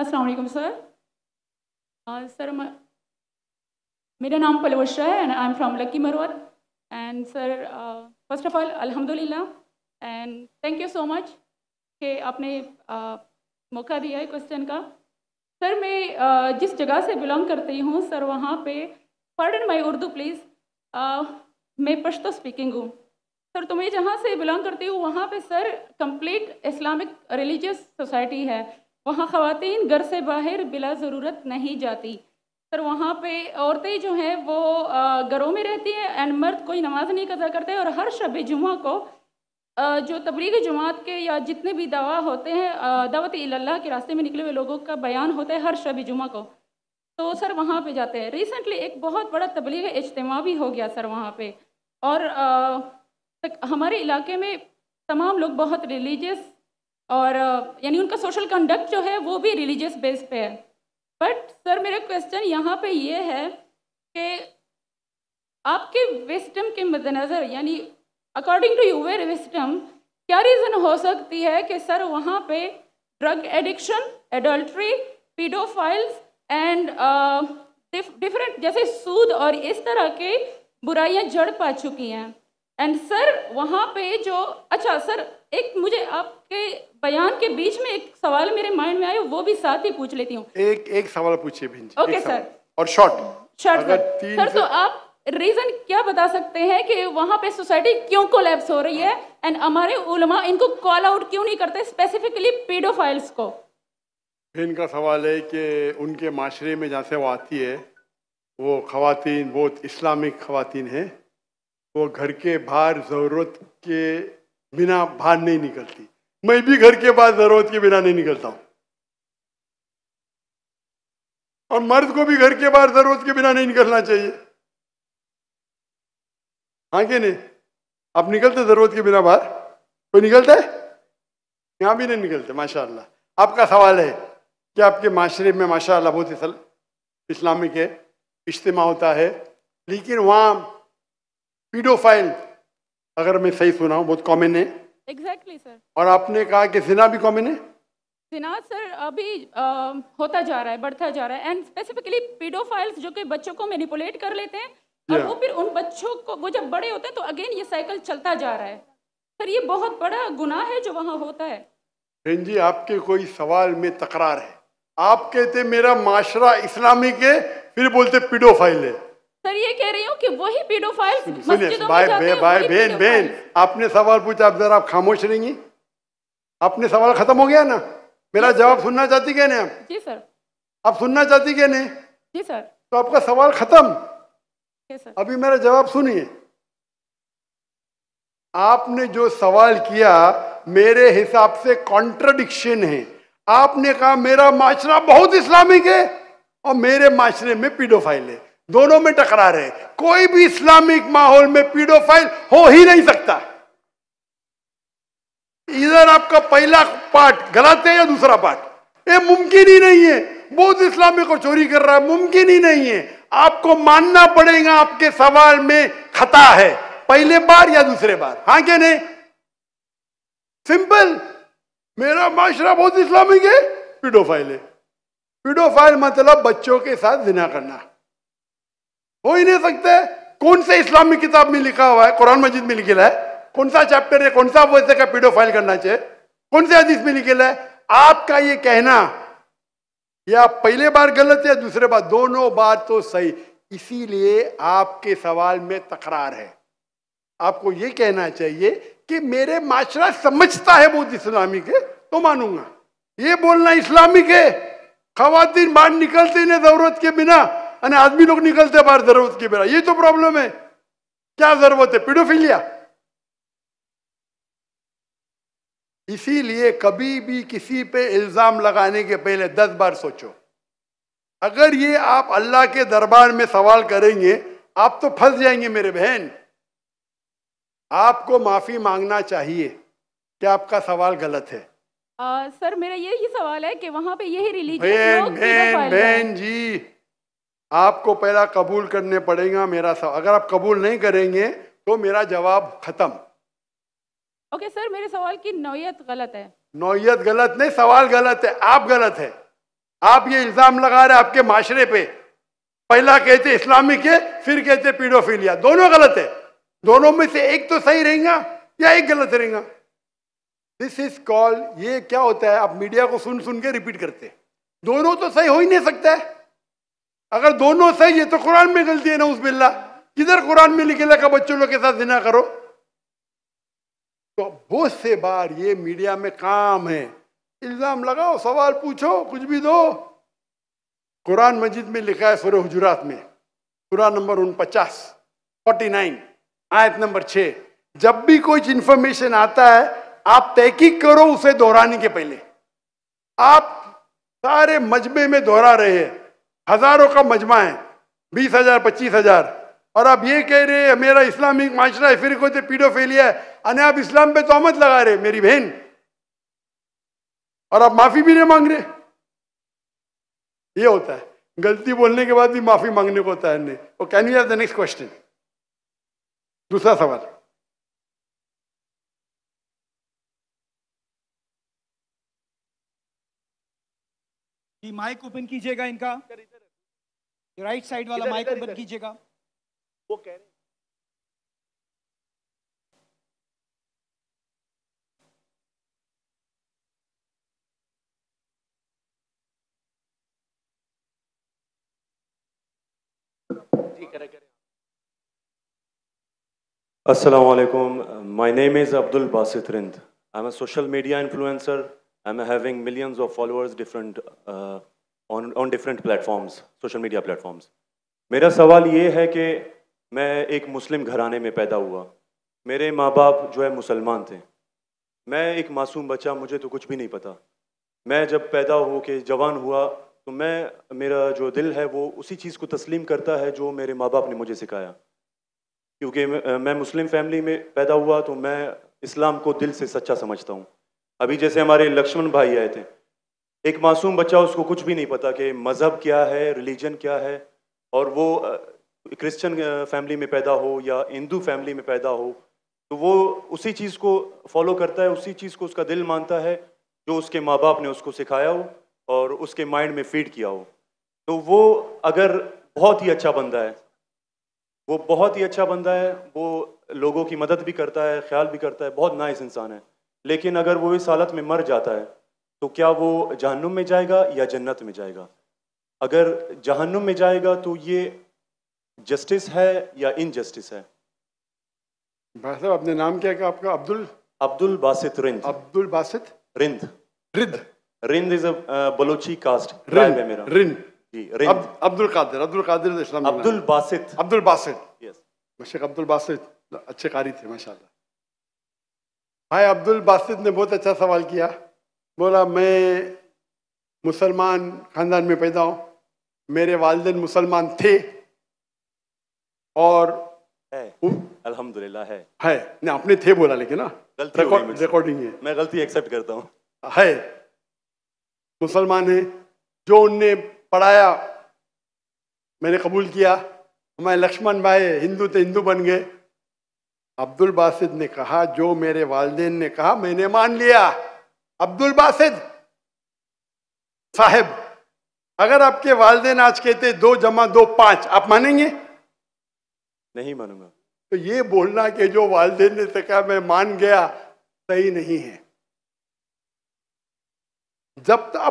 अस्सलाम वालेकुम sir sir मेरा नाम पलवश है and I am from Lakki Marwat and sir first of all अल्हम्दुलिल्लाह and thank you so much कि आपने uh, मौका दिया है क्वेश्चन का सर मैं uh, जिस जगह से बिलोंग करती हूँ सर वहाँ पे pardon my Urdu please uh, मैं पश्तो स्पीकिंग हूँ सर तुम्हें तो जहाँ से बिलोंग करती हूँ वहाँ पे sir complete Islamic religious society है वहाँ ख़वान घर से बाहर बिला ज़रूरत नहीं जाती सर वहाँ पे औरतें जो हैं वो घरों में रहती हैं एंड मर्द कोई नमाज नहीं कदा करते और हर शब जुमा को जो तबलीग जमात के या जितने भी दवा होते हैं दावत अल्लाह के रास्ते में निकले हुए लोगों का बयान होता है हर शब जुमा को तो सर वहाँ पे जाते हैं रिसेंटली एक बहुत बड़ा तबलीग इजतमा भी हो गया सर वहाँ पर और हमारे इलाके में तमाम लोग बहुत रिलीजस और यानी उनका सोशल कंडक्ट जो है वो भी रिलीजियस बेस पे है बट सर मेरा क्वेश्चन यहाँ पे ये है कि आपके विस्टम के मद्देनज़र यानी अकॉर्डिंग टू यूर विस्टम क्या रीज़न हो सकती है कि सर वहाँ पे drug addiction adultery pedophiles and different जैसे सूद और इस तरह के बुराइयाँ जड़ पा चुकी हैं एंड सर वहाँ पे जो अच्छा सर एक मुझे आपके बयान के बीच में एक सवाल मेरे माइंड में आया वो भी साथ ही पूछ लेती हूँ एक एक सवाल पूछिए ओके सर और शॉर्ट शॉर्ट सर, सर तो आप रीजन क्या बता सकते हैं कि वहाँ पे सोसाइटी क्यों कोलैप्स हो रही है एंड हमारे उलमा इनको कॉल आउट क्यों नहीं करते स्पेसिफिकली पीडोफाइल्स को इनका सवाल है कि उनके माशरे में जहाँ से वो आती है वो खातन बहुत इस्लामिक खातन हैं वो घर के बाहर ज़रूरत के बिना बाहर नहीं निकलती मैं भी घर के बाहर ज़रूरत के बिना नहीं निकलता हूँ और मर्द को भी घर के बाहर ज़रूरत के बिना नहीं निकलना चाहिए हाँ कि नहीं आप निकलते ज़रूरत के बिना बाहर कोई निकलता है यहाँ भी नहीं निकलते माशाल्लाह आपका सवाल है कि आपके माशरे में माशाल्लाह बहुत इस्लामिक है इज्तम होता है लेकिन वहाँ पीडोफाइल अगर मैं सही सुना हूँ बहुत कॉमन है एग्जैक्टली exactly, सर और आपने कहा कि सिना भी कॉमन है सिना सर अभी आ, होता जा रहा है बढ़ता जा रहा है एंड स्पेसिफिकली पीडोफाइल्स जो कि बच्चों को मैनिपुलेट कर लेते हैं और वो फिर उन बच्चों को वो जब बड़े होते हैं तो अगेन ये साइकिल चलता जा रहा है सर ये बहुत बड़ा गुनाह है जो वहाँ होता है बहन जी आपके कोई सवाल में तकरार है आप कहते मेरा माशरा इस्लामिक है फिर बोलते पीडोफाइल है सर ये कह रही हूँ कि वही पीडो मस्जिदों में भाई बहन बहन आपने सवाल पूछा अब जरा आप खामोश रहेंगी आपने सवाल खत्म हो गया ना मेरा जवाब सुनना चाहती क्या नहीं आप जी सर आप सुनना चाहती क्या नहीं जी सर तो आपका सवाल खत्म अभी मेरा जवाब सुनिए आपने जो सवाल किया मेरे हिसाब से कॉन्ट्रडिक्शन है आपने कहा मेरा माशरा बहुत इस्लामिक है और मेरे माशरे में पीडोफाइल है दोनों में टकरा रहे कोई भी इस्लामिक माहौल में पीडोफाइल हो ही नहीं सकता इधर आपका पहला पार्ट गलत है या दूसरा पार्ट ये मुमकिन ही नहीं है बौद्ध इस्लामी को चोरी कर रहा है मुमकिन ही नहीं है आपको मानना पड़ेगा आपके सवाल में खता है पहले बार या दूसरे बार हाँ क्या नहीं सिंपल मेरा माशरा बहुत इस्लामिक है पीडोफाइल है पीडोफाइल मतलब बच्चों के साथ जिना करना हो ही नहीं सकते कौन से इस्लामिक किताब में लिखा हुआ है कुरान मजिद में लिखेला है कौन सा चैप्टर है कौन सा वैसे का पीडो फाइल करना चाहिए कौन से हदीस में लिखे है आपका ये कहना या पहले बार गलत या दूसरे बार दोनों बार तो सही इसीलिए आपके सवाल में तकरार है आपको ये कहना चाहिए कि मेरे माशरा समझता है बहुत इस्लामिक है तो मानूंगा ये बोलना इस्लामिक है खातन बाहर निकलते नहीं जरूरत के बिना अने आदमी लोग निकलते बाहर जरूरत की बिना ये तो प्रॉब्लम है क्या जरूरत है पीडोफिलिया इसीलिए कभी भी किसी पे इल्जाम लगाने के पहले दस बार सोचो अगर ये आप अल्लाह के दरबार में सवाल करेंगे आप तो फंस जाएंगे मेरे बहन आपको माफी मांगना चाहिए कि आपका सवाल गलत है आ, सर मेरा यही सवाल है कि वहां पे यही रिलीजन बहन बहन जी आपको पहला कबूल करने पड़ेगा मेरा सवाल अगर आप कबूल नहीं करेंगे तो मेरा जवाब खत्म ओके okay, सर मेरे सवाल की नौयत गलत है नौयत गलत नहीं सवाल गलत है आप गलत है आप ये इल्ज़ाम लगा रहे आपके माशरे पे पहला कहते इस्लामिक है फिर कहते पीडोफिलिया दोनों गलत है दोनों में से एक तो सही रहेगा या एक गलत रहेगा दिस इज कॉल ये क्या होता है आप मीडिया को सुन सुन के रिपीट करते हैं दोनों तो सही हो ही नहीं सकता है अगर दोनों सही है तो कुरान में गलती है ना उस बिल्ला किधर कुरान में लिखे लगा बच्चों लोग के साथ जिना करो तो बहुत से बार ये मीडिया में काम है इल्ज़ाम लगाओ सवाल पूछो कुछ भी दो कुरान मजिद में लिखा है सुर हजूरात में कुरान नंबर पचास फोर्टी नाइन आयत नंबर छ जब भी कोई इंफॉर्मेशन आता है आप तहकीक करो उसे दोहराने के पहले आप सारे मजबे में दोहरा रहे हैं हजारों का मजमा है बीस हजार पच्चीस हजार और आप ये कह रहे हैं मेरा इस्लामिक माशरा है फिर को पीडो फेलिया है अने आप इस्लाम पे तोहमत लगा रहे मेरी बहन और आप माफी भी नहीं मांग रहे ये होता है गलती बोलने के बाद भी माफी मांगने को होता है can you have the next question दूसरा सवाल जी माइक ओपन कीजिएगा इनका राइट साइड वाला माइक ओपन कीजिएगा वो कह रहे Assalamu alaikum. My name is Abdul Basit Rind. I'm a social media influencer I'm having millions of followers different uh, on on different platforms, social media platforms. मेरा सवाल ये है कि मैं एक मुस्लिम घराने में पैदा हुआ मेरे माँ बाप जो है मुसलमान थे मैं एक मासूम बच्चा मुझे तो कुछ भी नहीं पता मैं जब पैदा हो के जवान हुआ तो मैं मेरा जो दिल है वो उसी चीज़ को तस्लीम करता है जो मेरे माँ बाप ने मुझे सिखाया क्योंकि मैं मुस्लिम फैमिली में पैदा हुआ तो मैं इस्लाम को दिल से सच्चा समझता हूँ अभी जैसे हमारे लक्ष्मण भाई आए थे एक मासूम बच्चा उसको कुछ भी नहीं पता कि मज़हब क्या है रिलीजन क्या है और वो क्रिश्चियन फैमिली में पैदा हो या हिंदू फैमिली में पैदा हो तो वो उसी चीज़ को फॉलो करता है उसी चीज़ को उसका दिल मानता है जो उसके माँ बाप ने उसको सिखाया हो और उसके माइंड में फीड किया हो तो वो अगर बहुत ही अच्छा बंदा है वो बहुत ही अच्छा बंदा है वो लोगों की मदद भी करता है ख्याल भी करता है बहुत नाइस इंसान है लेकिन अगर वो इस हालत में मर जाता है तो क्या वो जहन्नुम में जाएगा या जन्नत में जाएगा अगर जहन्नुम में जाएगा तो ये जस्टिस है या इनजस्टिस है भाई साहब अपने नाम क्या है आपका अब्दुल अब्दुल बासित रिंद अब्दुल बासित रिंद रिद Rind is a Balochi caste Rind है मेरा रिंद जी रिंद अब, अब्दुल कादिर अब्दुल कादिर इस्लाम अब्दुल बासित अब्दुल बासित यस मशेक अब्दुल बासित अच्छे कारी थे माशाल्लाह भाई अब्दुल बासित ने बहुत अच्छा सवाल किया बोला मैं मुसलमान ख़ानदान में पैदा हूँ मेरे वालदेन मुसलमान थे और अल्हम्दुलिल्लाह है है ना आपने थे बोला लेकिन ना रिकॉर्डिंग है मैं गलती एक्सेप्ट करता हूँ है मुसलमान है जो उनने पढ़ाया मैंने कबूल किया हमारे लक्ष्मण भाई हिंदू थे हिंदू बन गए अब्दुल बासिद ने कहा जो मेरे वालदे ने कहा मैंने मान लिया अब्दुल बासिद साहेब अगर आपके वालदेन आज कहते दो जमा दो पांच आप मानेंगे नहीं मानूंगा तो ये बोलना कि जो वालदेन ने तो कहा मैं मान गया सही नहीं है जब तक